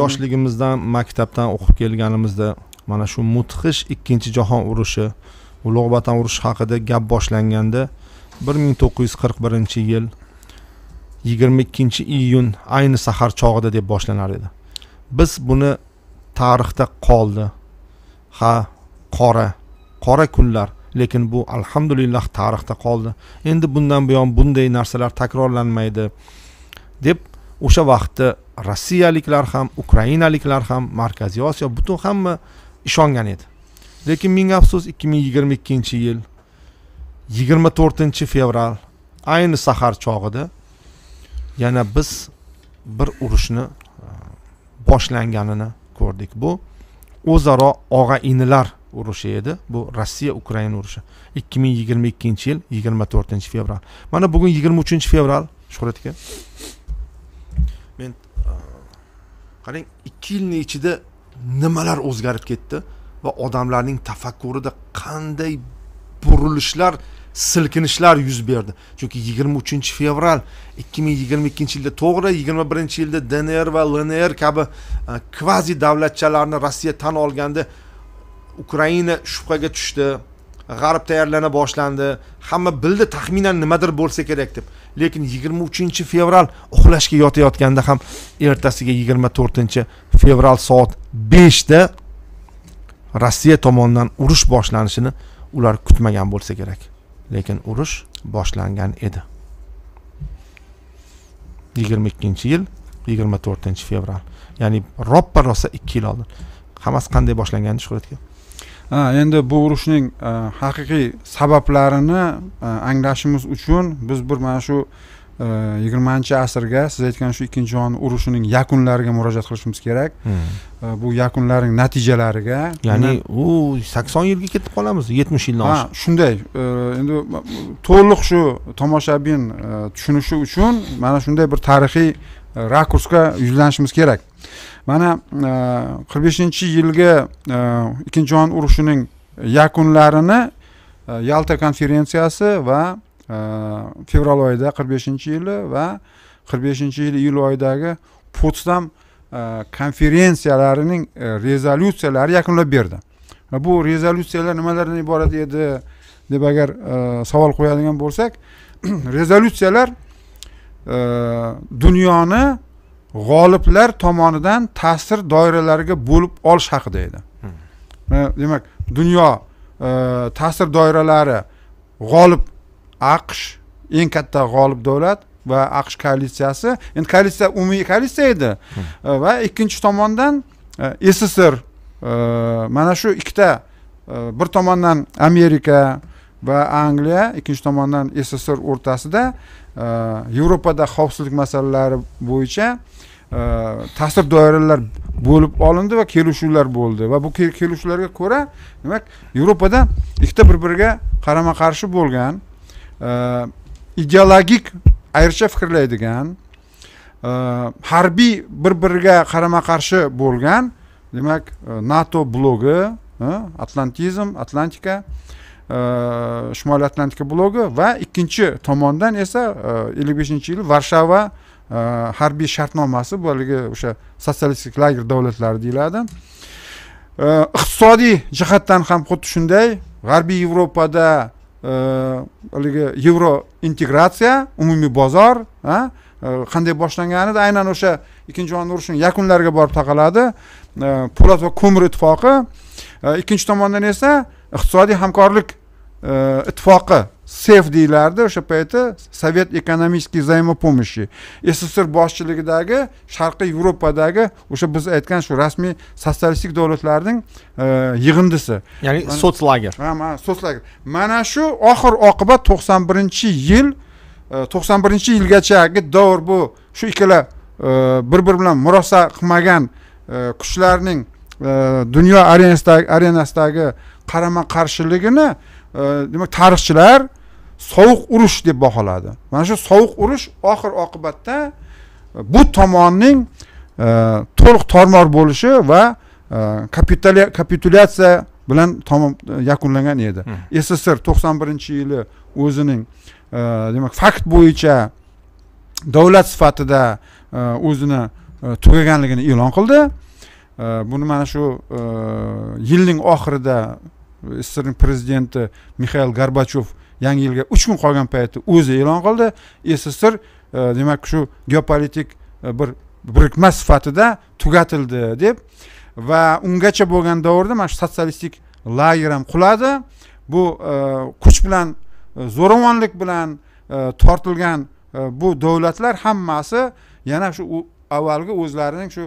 yoshligimizdan maktabdan o'qib kelganimizda mana shu mudhish ikkinchi jahon urushi ulug' vatan urushi haqida gap boshlanganda bir ming to'qqiz yuz qirq birinchi yil yigirma ikkinchi iyun ayni sahar chog'ida deb boshlanar edi biz buni tarixda qoldi ha qora qora kunlar lekin bu alhamdulillah tarixda qoldi endi bundan buyon bunday narsalar takrorlanmaydi deb o'sha vaqtda rossiyaliklar ham ukrainaliklar ham markaziy osiyo butun hamma ishongan edi lekin ming afsus ikki ming yigirma ikkinchi yil yigirma to'rtinchi fevral ayni sahar chog'ida yana biz bir urushni e, boshlanganini ko'rdik bu o'zaro og'a inilar urushi edi bu rossiya ukraina urushi ikki ming yigirma ikkinchi yil yigirma to'rtinchi fevral mana bugun yigirma uchinchi fevral shuhrat aka men qarang ikki yilni ichida nimalar o'zgarib ketdi va odamlarning tafakkurida qanday burilishlar silkinishlar yuz berdi chunki yigirma uchinchi fevral ikki ming yigirma ikkinchi yilda to'g'ri yigirma birinchi yilda dnr va lnr kabi kvazi davlatchalarni rossiya tan olganda ukraina shubhaga tushdi g'arb tayyorlana boshlandi hamma bildi taxminan nimadir bo'lsa kerak deb lekin 23 fevral uxlashga yotayotganda ham ertasiga 24 fevral soat 5 da Rossiya tomonidan urush boshlanishini ular kutmagan bo'lsa kerak lekin urush boshlangan edi 22 yil 24 fevral ya'ni roppa rosa 2 yil oldin hammasi qanday boshlangan shuhrat aka endi bu urushning e, haqiqiy sabablarini e, anglashimiz uchun biz bir mana shu e, yigirmanchi asrga siz aytgan shu ikkinchi jahon urushining yakunlariga murojaat qilishimiz kerak hmm. bu yakunlarning natijalariga ya'ni u sakson yilga ketib qolamiz yetmish yildan oshiq shunday endi to'liq shu tomoshabin tushunishi uchun mana shunday bir tarixiy rakursga yuzlanishimiz kerak mana e, qirq beshinchi yilgi e, ikkinchi jahon urushining yakunlarini e, yalta konferensiyasi va fevral oyida qirq beshinchi yili va qirq beshinchi yil iyul oyidagi potsdam konferensiyalarining rezolyutsiyalari yakunlab berdi bu rezolyutsiyalar nimalardan iborat edi deb agar savol qo'yadigan bo'lsak rezolyutsiyalar dunyoni g'oliblar tomonidan ta'sir doiralariga bo'lib olish haqida edi hmm. demak dunyo e, ta'sir doiralari g'olib aqsh eng katta g'olib davlat va aqsh koalitsiyasi endi koalitsiya umumiy koalitsiya edi hmm. e, va ikkinchi tomondan e, sssr mana shu ikkita bir tomondan amerika va angliya ikkinchi tomondan sssr o'rtasida yevropada xavfsizlik masalalari bo'yicha ta'sir doiralar bo'lib olindi va kelishuvlar bo'ldi va bu kelishuvlarga ko'ra demak yevropada ikkita bir biriga qarama qarshi bo'lgan e, ideologik ayricha fikrlaydigan e, harbiy bir biriga qarama qarshi bo'lgan demak e, nato blogi atlantizm atlantika shimoliy atlantika blogi va ikkinchi tomondan esa ellik beshinchi yil varshava Э, harbiy shartnomasi bu haligi o'sha sotsialistik lager davlatlari deyiladi э, iqtisodiy jihatdan ham xuddi shunday g'arbiy yevropada э, haligi yevro integratsiya umumiy bozor qanday edi aynan o'sha ikkinchi jahon urushini yakunlariga borib taqaladi po'lat va ko'mir ittifoqi ikkinchi tomondan esa iqtisodiy hamkorlik ittifoqi sef deyilardi o'sha paytda sovet ekonomический взаимопомощи sssr boshchiligidagi sharqiy yevropadagi o'sha biz aytgan shu rasmiy sotsialistik davlatlarning e, yig'indisi ya'ni soclager ha soclager mana shu oxir oqibat to'qson birinchi yil e, to'qson birinchi yilgachagi davr bu shu ikkala e, bir biri bilan murosa qilmagan kuchlarning dunyo arenasidagi arenasidagi qarama qarshiligini demak tarixchilar sovuq urush deb baholadi mana shu sovuq urush oxir oqibatda e, bu tomonning e, to'liq tormor bo'lishi va e, kapitulyatsiya bilan tamom yakunlangan edi hmm. sssr to'qson birinchi yili o'zining demak fakt bo'yicha davlat sifatida o'zini tugaganligini e'lon qildi buni mana shu yilning oxirida sssrning prezidenti mixail gorbachev yangi yilga uch kun qolgan paytda o'zi e'lon qildi sssr e, demak shu geopolitik e, bir birikma sifatida tugatildi deb va ungacha bo'lgan davrda mana shu sotsialistik lager ham quladi bu e, kuch bilan zo'ravonlik bilan tortilgan bu davlatlar hammasi yana shu avvalgi o'zlarining shu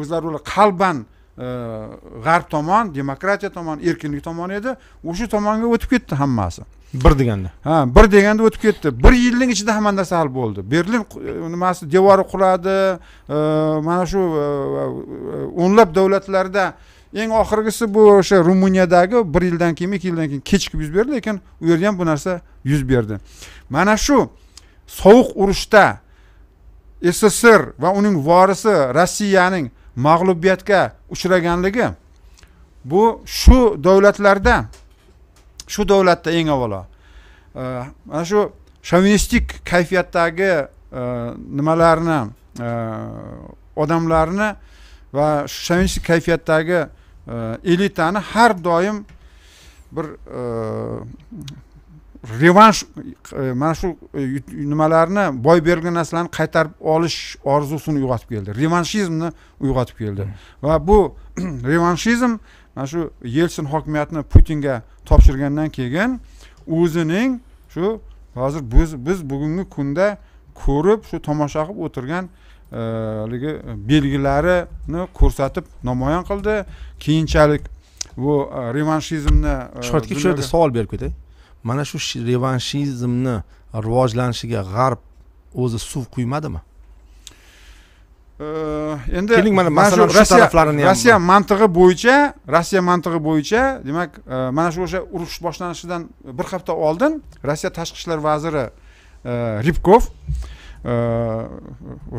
o'zlari qalban Э, g'arb tomon demokratiya tomon erkinlik tomon edi o'sha tomonga o'tib ketdi hammasi bir deganda ha bir deganda o'tib ketdi bir yilning ichida hamma narsa hal bo'ldi berlin e, nimasi devori quladi э, mana shu e, e, o'nlab davlatlarda eng oxirgisi bu o'sha ruminiyadagi bir yildan keyin ikki yildan keyin kechikib yuz berdi lekin u yerda ham bu narsa yuz berdi mana shu sovuq urushda sssr va uning vorisi rossiyaning mag'lubiyatga uchraganligi bu shu davlatlarda shu davlatda eng avvalo e, mana shu shovinistik kayfiyatdagi e, nimalarni e, odamlarni va shovinistik kayfiyatdagi elitani har doim bir revansh e, mana shu e, nimalarni boy bergan narsalarni qaytarib olish orzusini uyg'otib keldi revanshizmni uyg'otib keldi mm. va bu revanshizm mana shu yelsin hokimiyatni putinga topshirgandan keyin o'zining shu hozir biz biz bugungi kunda ko'rib shu tomosha qilib o'tirgan e, haligi belgilarini ko'rsatib namoyon qildi keyinchalik bu revanshizmni shuhratga shu yerda savol berib ketay mana shu revanshizmni rivojlanishiga g'arb o'zi suv quymadimi endi keling mana masalan shu taraflarini rossiya mantig'i bo'yicha rossiya mantig'i bo'yicha demak mana shu o'sha urush boshlanishidan bir hafta oldin rossiya tashqi ishlar vaziri ribkov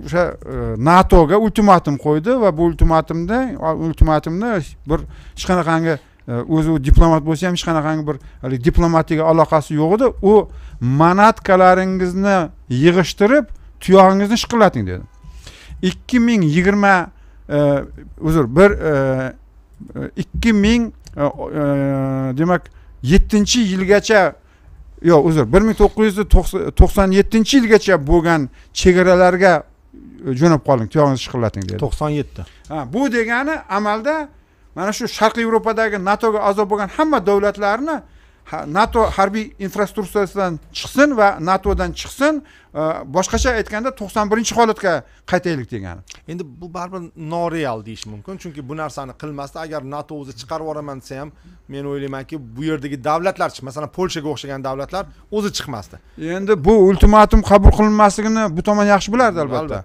o'sha natoga ultimatum qo'ydi va bu ultimatumda ultimatumni bir hech qanaqangi o'zi diplomat bo'lsa ham hech qanaqangi bir haligi diplomatiyaga aloqasi yo'q edi u manatkalaringizni yig'ishtirib tuyog'ingizni shiqillating dedi ikki ming yigirma e, uzr bir e, e, ikki ming demak yettinchi yilgacha yo'q uzr bir ming to'qqiz yuz to'qson yettinchi yilgacha bo'lgan chegaralarga jo'nab qoling tuyog'ingizni shiqillating dedi to'qson yetti ha bu degani amalda mana shu sharqiy yevropadagi natoga a'zo bo'lgan hamma davlatlarni nato harbiy infrastrukturasidan chiqsin va natodan chiqsin e, boshqacha aytganda to'qson birinchi holatga qaytaylik degani endi bu baribir noreal deyish mumkin chunki bu narsani qilmasdi agar nato o'zi chiqarib yuboraman desa ham men o'ylaymanki bu yerdagi davlatlar masalan polshaga o'xshagan davlatlar o'zi chiqmasdi endi bu ultimatum qabul qilinmasligini bu tomon yaxshi bilardi albatta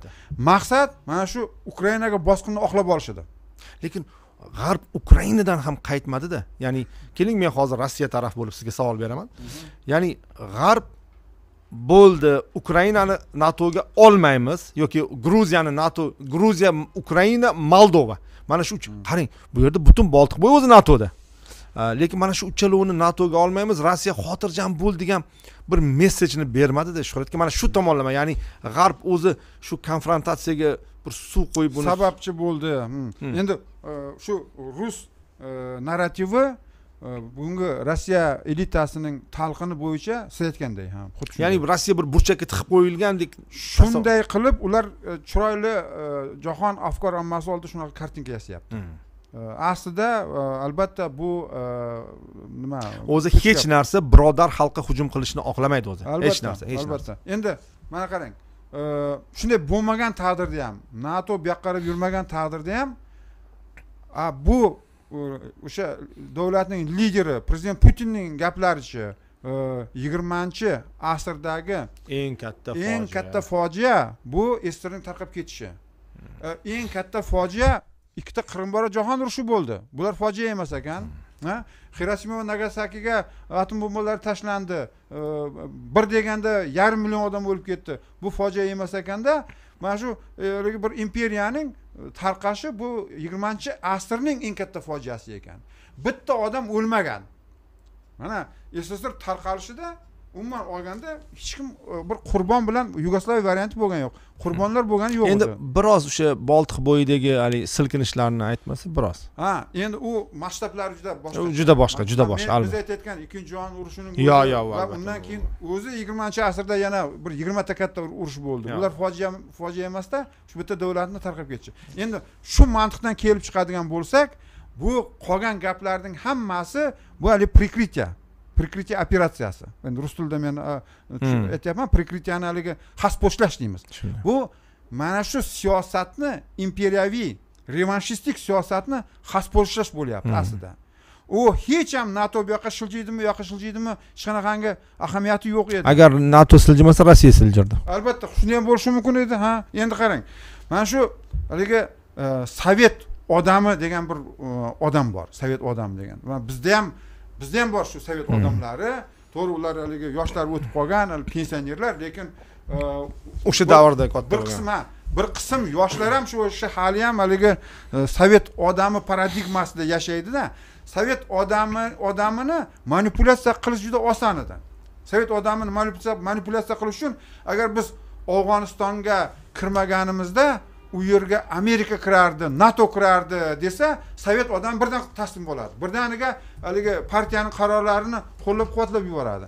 maqsad mana shu ukrainaga bosqinni oqlab olish edi lekin g'arb ukrainadan ham qaytmadida ya'ni keling men hozir rossiya taraf bo'lib sizga savol beraman ya'ni g'arb bo'ldi ukrainani natoga olmaymiz yoki gruziyani nato gruziya ukraina moldova mana shu qarang bu yerda butun bo'yi o'zi natoda lekin mana shu uchalovini natoga olmaymiz rossiya xotirjam bo'l degan bir messejni bermadida shuhratga mana shu tomonlama ya'ni g'arb o'zi shu konfrontatsiyaga bir suv qo'yib buni sababchi bo'ldi hmm. Hmm. endi e, shu rus e, narrativi e, bugungi rossiya elitasining talqini bo'yicha siz aytganday ham xuddi ya'ni rossiya bir burchakka tiqib qo'yilgandek shunday qilib ular chiroyli jahon afkor ommasi oldida shunaqa kartinka yasayapti hmm. aslida albatta bu nima o'zi hech narsa birodar xalqqa hujum qilishni oqlamaydi o'zi hech narsa hech narsa albatta endi mana qarang shunday bo'lmagan taqdirda ham nato bu yoqqa qarab yurmagan taqdirda ham bu o'sha davlatning lideri prezident putinning gaplaricha e, yigirmanchi asrdagi eng katta eng katta fojia bu esterning tarqab ketishi e, eng katta fojia ikkita qirim qirg'inbarot jahon urushi bo'ldi bular fojia emas ekan hmm. xirosima va nagasakiga atom bombalari tashlandi bir deganda yarim million odam o'lib ketdi bu fojia emas ekanda mana shu e, bir imperiyaning e, tarqashi bu yigirmanchi asrning eng katta fojiasi ekan bitta odam o'lmagan mana sssr tarqalishida umuman olganda hech kim e, bir qurbon bilan yugoslaviya varianti bo'lgani yo'q qurbonlar bo'lgani yo'q endi biroz o'sha boltiq bo'yidagi haligi silkinishlarni aytmasa biroz ha endi u masshtablari juda boshqa juda boshqa juda boshqa biz aytayotgan ikkinchi jahon urushini yo'q yo'q va undan keyin o'zi yigirmanchi asrda yana bir yigirmata katta urush bo'ldi bular fojia fojia emasda shu bitta davlatni tarqab ketishi endi shu mantiqdan kelib chiqadigan bo'lsak bu qolgan gaplarning hammasi bu haligi прикрытие прикрытие operatsiyasi endi rus tilida men tushunib hmm. aytyapman прикрытияni haligi xasposhlash deymiz bu mana shu siyosatni imperiyaviy revanshistik siyosatni xasposhlash bo'lyapti hmm. aslida u hech ham nato bu yoqqa shiljiydimi bu yoqqa shiljiydimi hech qanaqangi ahamiyati yo'q edi agar nato siljimasa rossiya siljirdi albatta shunday ham bo'lishi mumkin edi ha endi qarang mana shu haligi e, sovet odami degan bir e, odam bor sovet odami degan va bizda ham bizda ham bor shu sovet hmm. odamlari to'g'ri ular haligi yoshlar o'tib qolgan pensionerlar lekin e, o'sha davrda katta bir ha bir qism yoshlar ham shu o'sha hali ham haligi e, sovet odami paradigmasida yashaydida sovet odami odamini manipulyatsiya qilish juda oson edi sovet odamini manipulyatsiya qilish uchun agar biz afg'onistonga kirmaganimizda u yerga amerika kirardi nato kirardi desa sovet odam birdan taslim bo'ladi birdaniga haligi partiyani qarorlarini qo'llab quvvatlab yuboradi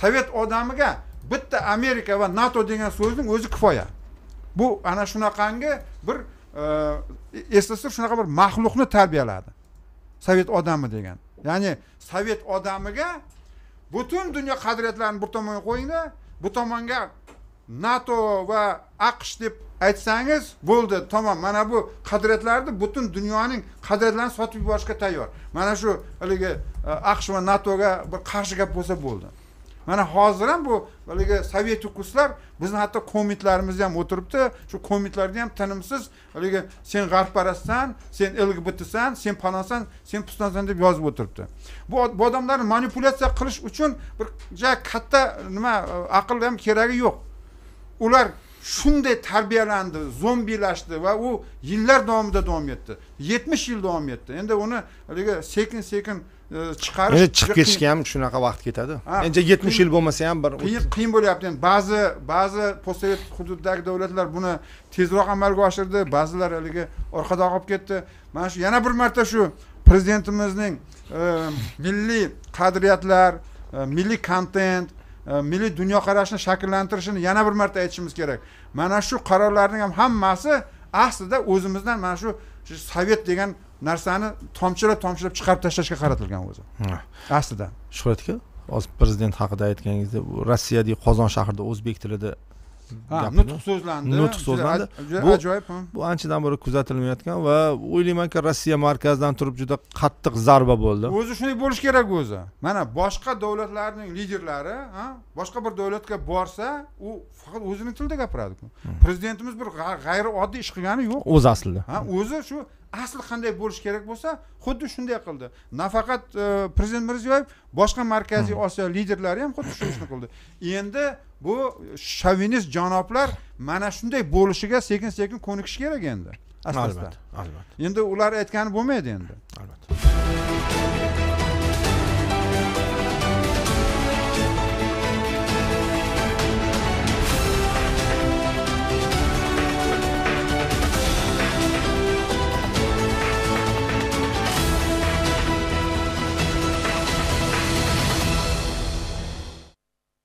sovet odamiga bitta amerika va nato degan so'zning o'zi kifoya bu ana shunaqangi bir e, eslasib shunaqa bir maxluqni tarbiyaladi sovet odami degan ya'ni sovet odamiga butun dunyo qadriyatlarini bir tomonga qo'yingda bu tomonga nato va aqsh deb aytsangiz bo'ldi tamom mana bu qadriyatlarni butun dunyoning qadriyatlarini sotib yuborishga tayyor mana shu haligi e, aqsh va natoga bir qarshi gap bo'lsa bo'ldi mana hozir ham bu haligi sovet ukuslar bizni hatto komitlarimiz ham o'tiribdi shu komitlarda ham tinimsiz haligi sen g'arbparastsan sen lgbtsan sen palonsan sen pistonsan deb yozib o'tiribdi bu, bu odamlarni manipulyatsiya qilish uchun bir katta nima e, aql ham keragi yo'q ular shunday tarbiyalandi zombilashdi va u yillar davomida davom etdi yetmish yil davom etdi endi uni haligi sekin sekin chiqarish endi chiqib ketishga ham shunaqa vaqt ketadi endi yetmish yil bo'lmasa ham bir qiyin qiyin bo'lyapti endi ba'zi ba'zi postsovet hududidagi davlatlar buni tezroq amalga oshirdi ba'zilar haligi orqada qolib ketdi mana shu yana bir marta shu prezidentimizning e, milliy qadriyatlar e, milliy kontent Э, milliy dunyoqarashni shakllantirishini yana bir marta aytishimiz kerak mana shu qarorlarning ham hammasi aslida o'zimizdan mana shu sovet degan narsani tomchilab tomchilab chiqarib tashlashga qaratilgan o'zi aslida shuhrat aka hozir prezident haqida aytganingizda bu rossiyadagi qozon shahrida o'zbek tilida ha nutq so'zlandi nutq so'zlandi bu ajoyib bu anchadan beri kuzatilmayotgan va o'ylaymanki rossiya markazidan turib juda qattiq zarba bo'ldi o'zi shunday bo'lishi kerak o'zi mana boshqa davlatlarning liderlari boshqa bir davlatga borsa u faqat o'zini tilida gapiradi hmm. prezidentimiz bir g'ayrioddiy ish qilgani yo'q o'zi aslida ha o'zi shu asl qanday bo'lishi kerak bo'lsa xuddi shunday qildi nafaqat e, prezident mirziyoyev boshqa markaziy osiyo liderlari ham xuddi shu ishni qildi endi bu shovinist janoblar mana shunday bo'lishiga sekin sekin ko'nikish kerak endi albatta albatta endi ular aytgani bo'lmaydi endi albatta